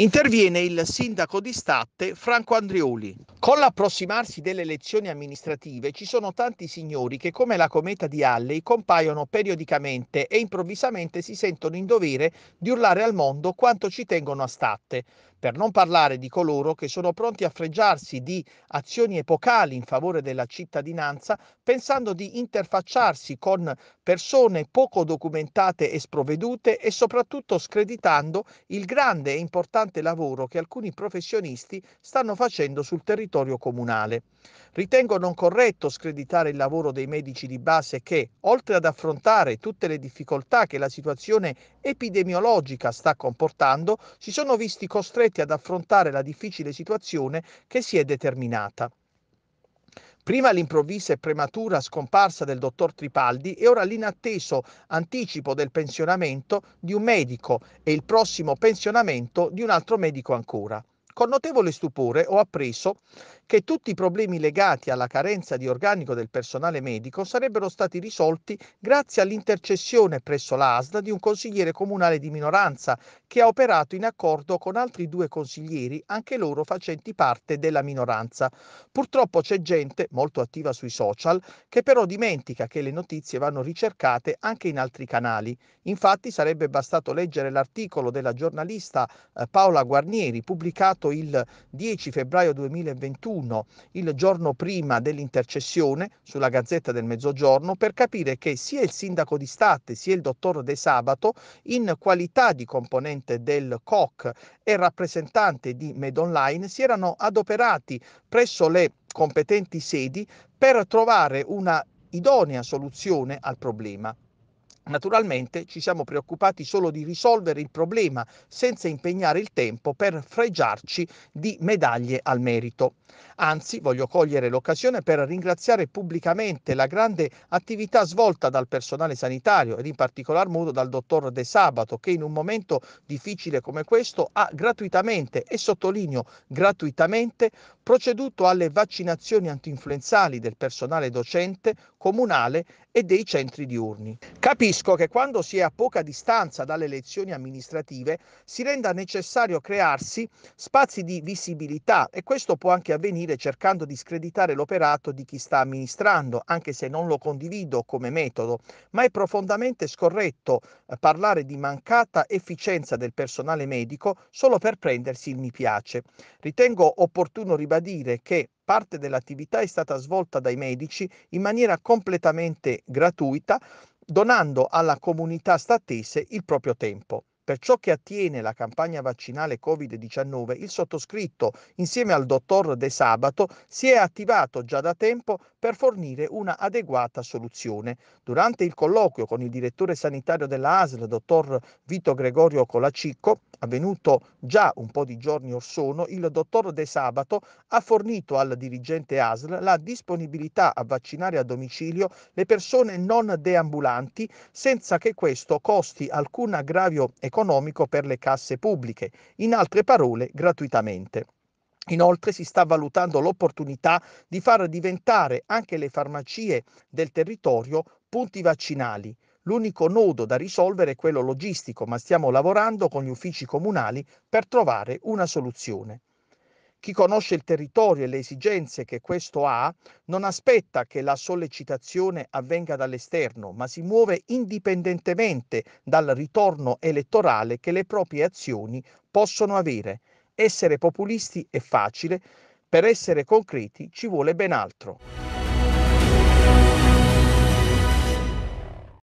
Interviene il sindaco di Statte Franco Andrioli. Con l'approssimarsi delle elezioni amministrative ci sono tanti signori che come la cometa di Halley compaiono periodicamente e improvvisamente si sentono in dovere di urlare al mondo quanto ci tengono a Statte, per non parlare di coloro che sono pronti a freggiarsi di azioni epocali in favore della cittadinanza pensando di interfacciarsi con persone poco documentate e sprovedute e soprattutto screditando il grande e importante importante lavoro che alcuni professionisti stanno facendo sul territorio comunale. Ritengo non corretto screditare il lavoro dei medici di base che, oltre ad affrontare tutte le difficoltà che la situazione epidemiologica sta comportando, si sono visti costretti ad affrontare la difficile situazione che si è determinata. Prima l'improvvisa e prematura scomparsa del dottor Tripaldi e ora l'inatteso anticipo del pensionamento di un medico e il prossimo pensionamento di un altro medico ancora. Con notevole stupore ho appreso che tutti i problemi legati alla carenza di organico del personale medico sarebbero stati risolti grazie all'intercessione presso l'ASD di un consigliere comunale di minoranza che ha operato in accordo con altri due consiglieri, anche loro facenti parte della minoranza. Purtroppo c'è gente molto attiva sui social che però dimentica che le notizie vanno ricercate anche in altri canali. Infatti sarebbe bastato leggere l'articolo della giornalista eh, Paola Guarnieri pubblicato stato il 10 febbraio 2021, il giorno prima dell'intercessione sulla Gazzetta del Mezzogiorno, per capire che sia il sindaco di Statte sia il dottor De Sabato, in qualità di componente del COC e rappresentante di MedOnline, si erano adoperati presso le competenti sedi per trovare una idonea soluzione al problema. Naturalmente ci siamo preoccupati solo di risolvere il problema senza impegnare il tempo per fregiarci di medaglie al merito. Anzi, voglio cogliere l'occasione per ringraziare pubblicamente la grande attività svolta dal personale sanitario ed in particolar modo dal dottor De Sabato che in un momento difficile come questo ha gratuitamente e sottolineo gratuitamente proceduto alle vaccinazioni antinfluenzali del personale docente, comunale e dei centri diurni. Capisco che quando si è a poca distanza dalle elezioni amministrative si renda necessario crearsi spazi di visibilità e questo può anche avvenire cercando di screditare l'operato di chi sta amministrando, anche se non lo condivido come metodo, ma è profondamente scorretto eh, parlare di mancata efficienza del personale medico solo per prendersi il mi piace. Ritengo opportuno ribadire a dire che parte dell'attività è stata svolta dai medici in maniera completamente gratuita, donando alla comunità statese il proprio tempo. Per ciò che attiene la campagna vaccinale Covid-19, il sottoscritto, insieme al dottor De Sabato, si è attivato già da tempo per fornire una adeguata soluzione. Durante il colloquio con il direttore sanitario della ASL, dottor Vito Gregorio Colacicco, avvenuto già un po' di giorni or sono, il dottor De Sabato ha fornito al dirigente ASL la disponibilità a vaccinare a domicilio le persone non deambulanti senza che questo costi alcun aggravio economico economico per le casse pubbliche, in altre parole gratuitamente. Inoltre si sta valutando l'opportunità di far diventare anche le farmacie del territorio punti vaccinali. L'unico nodo da risolvere è quello logistico, ma stiamo lavorando con gli uffici comunali per trovare una soluzione. Chi conosce il territorio e le esigenze che questo ha non aspetta che la sollecitazione avvenga dall'esterno, ma si muove indipendentemente dal ritorno elettorale che le proprie azioni possono avere. Essere populisti è facile, per essere concreti ci vuole ben altro.